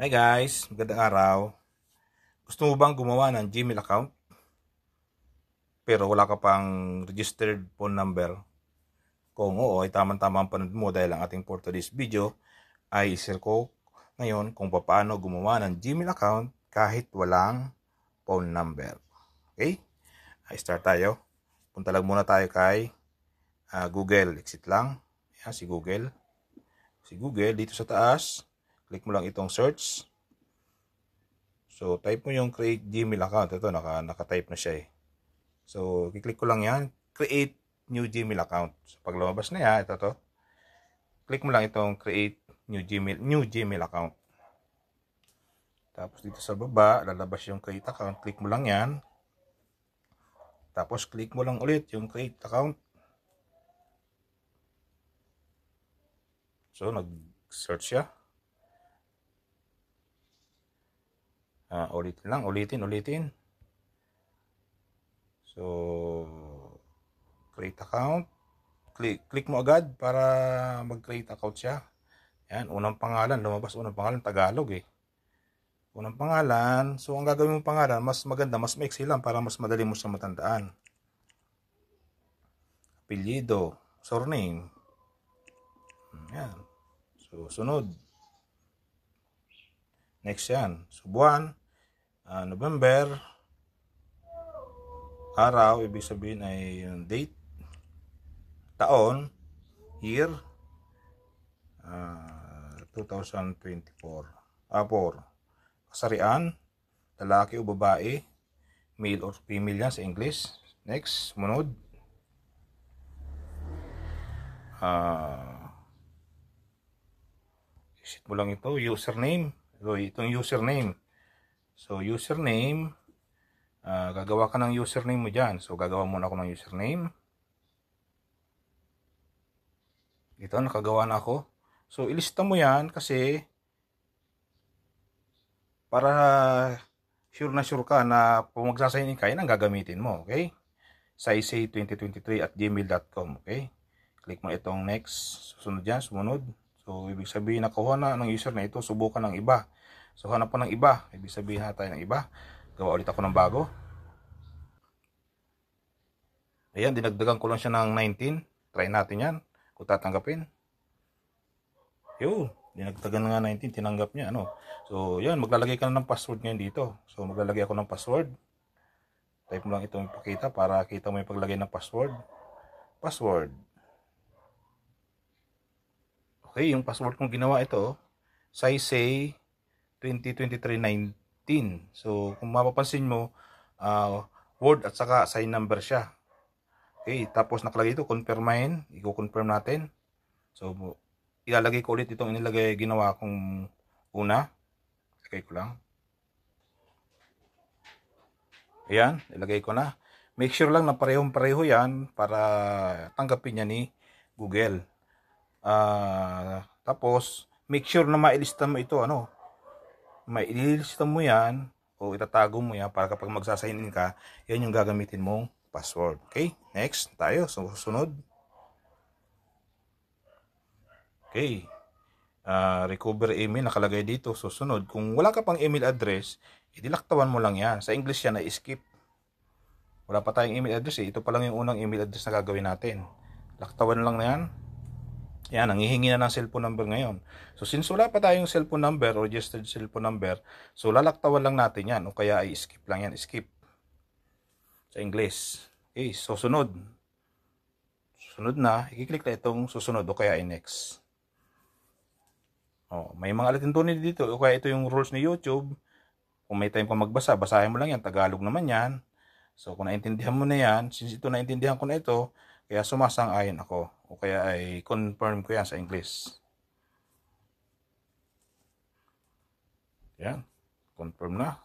Hi guys, magandang araw. Gusto mo bang gumawa ng Gmail account? Pero wala ka pang registered phone number? Kung oo, ay tama tama ang panood mo dahil ang ating for today's video ay isir ko ngayon kung paano gumawa ng Gmail account kahit walang phone number. Okay? Ay start tayo. Punta lang muna tayo kay uh, Google. Exit lang. Yan, si Google. Si Google dito sa taas Click mo lang itong search. So, type mo yung create Gmail account. Ito, naka, naka-type na siya eh. So, kiklik ko lang yan. Create new Gmail account. So, pag lumabas na yan, ito to. Click mo lang itong create new Gmail, new Gmail account. Tapos dito sa baba, lalabas yung create account. Click mo lang yan. Tapos click mo lang ulit yung create account. So, nag-search siya. uh, ah, ulitin lang, ulitin, ulitin. So, create account. Click, click mo agad para mag-create account siya. Yan, unang pangalan, lumabas unang pangalan, Tagalog eh. Unang pangalan, so ang gagawin mong pangalan, mas maganda, mas maiksi lang para mas madali mo siya matandaan. Apelyido, surname. Yan. So, sunod. Next yan. So, uh, November araw ibig sabihin ay um, date taon year uh, 2024 apor uh, kasarian lalaki o babae male or female yan sa English next munod uh, isit mo lang ito username ito, itong username So, username. Uh, gagawa ka ng username mo dyan. So, gagawa muna ako ng username. Ito, nakagawa na ako. So, ilista mo yan kasi para sure na sure ka na kung magsasign in ka, yan ang gagamitin mo. Okay? saisay2023 at gmail.com. Okay? Click mo itong next. Susunod dyan, sumunod. So, ibig sabihin, nakuha na ng user na ito, subukan ng iba. So hanap ko ng iba. Ibig sabihin na tayo ng iba. Gawa ulit ako ng bago. Ayan, dinagdagan ko lang siya ng 19. Try natin yan. Kung tatanggapin. Yun. Dinagdagan nga 19. Tinanggap niya. Ano? So, yan. Maglalagay ka na ng password ngayon dito. So, maglalagay ako ng password. Type mo lang itong ipakita para kita mo yung paglagay ng password. Password. Okay, yung password kong ginawa ito. say... 2023-19. So, kung mapapansin mo, uh, word at saka sign number siya. Okay, tapos nakalagay ito, confirmahin. i confirm natin. So, ilalagay ko ulit itong inilagay ginawa kong una. Ilagay ko lang. Ayan, ilagay ko na. Make sure lang na parehong-pareho yan para tanggapin niya ni Google. Uh, tapos, make sure na mailista mo ito, ano, may ililista mo yan o itatago mo yan para kapag magsasign in ka, yan yung gagamitin mong password. Okay, next tayo. So, sunod. Okay. Uh, recover email nakalagay dito. So, sunod. Kung wala ka pang email address, idilaktawan mo lang yan. Sa English yan na skip. Wala pa tayong email address eh. Ito pa lang yung unang email address na gagawin natin. Laktawan lang na yan. Yan, nanghihingi na ng cellphone number ngayon. So, since wala pa tayong cellphone number, registered cellphone number, so lalaktawan lang natin yan. O kaya ay skip lang yan. Skip. Sa English. Okay, so sunod. Sunod na, i-click na itong susunod o kaya ay next Oh, may mga alituntunin dito. O kaya ito yung rules ni YouTube. Kung may time ka magbasa, basahin mo lang yan. Tagalog naman yan. So, kung naintindihan mo na yan, since ito naintindihan ko na ito, kaya sumasang-ayon ako o kaya ay confirm ko yan sa English. Yan. Confirm na.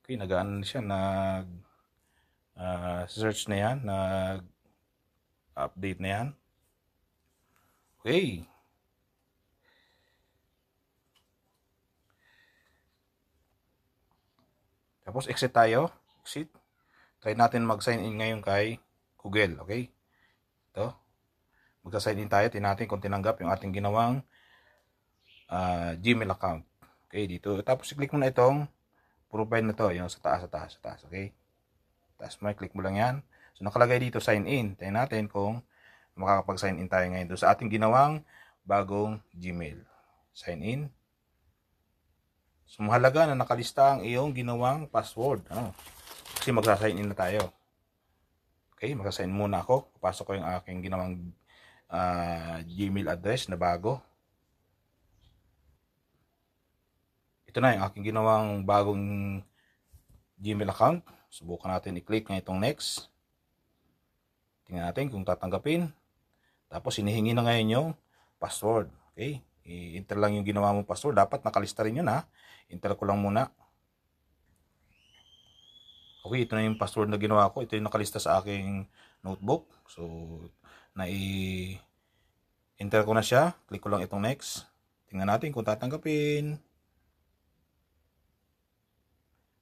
Okay, nagaan siya. Nag uh, search na yan. Nag update na yan. Okay. Tapos exit tayo. Exit. Try natin mag-sign in ngayon kay Google. Okay? Ito. Magsa-sign in tayo. Tingnan natin kung tinanggap yung ating ginawang uh, Gmail account. Okay, dito. Tapos i-click mo na itong profile na to. Yung sa taas, sa taas, sa taas. Okay? Tapos mo, click mo lang yan. So, nakalagay dito, sign in. Tingnan natin kung makakapag-sign in tayo ngayon doon sa ating ginawang bagong Gmail. Sign in. So, mahalaga na nakalista ang iyong ginawang password. Ano? Kasi magsa-sign in na tayo. Okay, mag magsasign muna ako. Papasok ko yung aking ginawang uh, Gmail address na bago. Ito na yung aking ginawang bagong Gmail account. Subukan natin i-click na itong next. Tingnan natin kung tatanggapin. Tapos hinihingi na ngayon yung password. Okay, i-enter lang yung ginawa mong password. Dapat nakalista rin yun ha. Enter ko lang muna okay, ito na yung password na ginawa ko. Ito yung nakalista sa aking notebook. So, nai-enter ko na siya. Click ko lang itong next. Tingnan natin kung tatanggapin.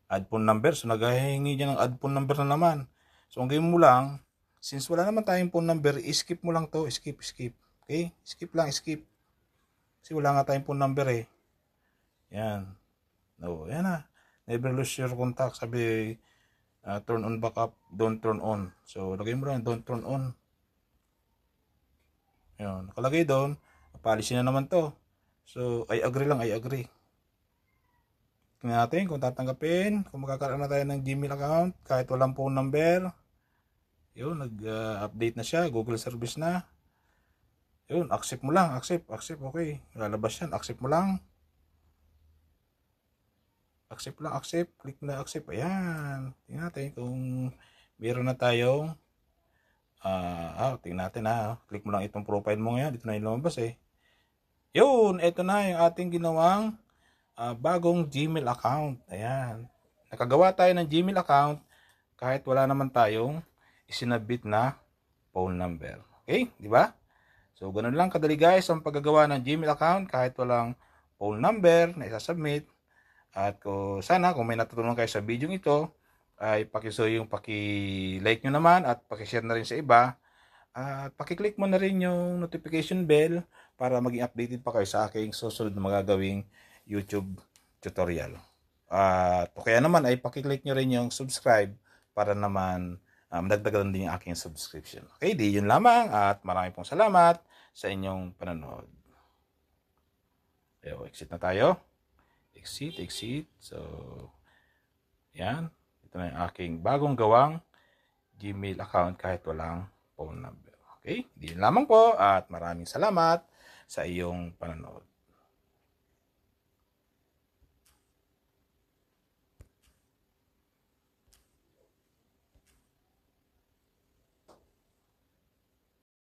Add phone number. So, naghahingi niya ng add phone number na naman. So, ang game mo lang, since wala naman tayong phone number, skip mo lang to. Skip, skip. Okay? Skip lang, skip. Kasi wala nga tayong phone number eh. Yan. No, yan na. Never lose your contact. Sabi, uh, turn on back up, don't turn on. So, lagay mo rin, don't turn on. Ayun, nakalagay doon, policy na naman to. So, I agree lang, I agree. Tingnan natin kung tatanggapin, kung magkakaroon na tayo ng Gmail account, kahit walang phone number. Yun, nag-update na siya, Google service na. Yun, accept mo lang, accept, accept, okay. Lalabas yan, accept mo lang accept lang accept click na accept ayan tingnan natin kung meron na tayong uh, ah, tingnan natin ah, click mo lang itong profile mo ngayon dito na yung lumabas eh yun ito na yung ating ginawang uh, bagong gmail account ayan nakagawa tayo ng gmail account kahit wala naman tayong isinabit na phone number okay di ba so ganun lang kadali guys ang paggagawa ng gmail account kahit walang phone number na isasubmit at ko, sana kung may natutunan kayo sa video ito, ay pakiso yung paki-like nyo naman at paki-share na rin sa iba. At paki-click mo na rin yung notification bell para maging updated pa kayo sa aking susunod na magagawing YouTube tutorial. At o kaya naman ay paki-click nyo rin yung subscribe para naman um, ah, dagdagan din yung aking subscription. Okay, di yun lamang at marami pong salamat sa inyong panonood. Ayo, exit na tayo exit, exit. So, yan. Ito na yung aking bagong gawang Gmail account kahit walang phone number. Okay? Hindi lamang po at maraming salamat sa iyong panonood.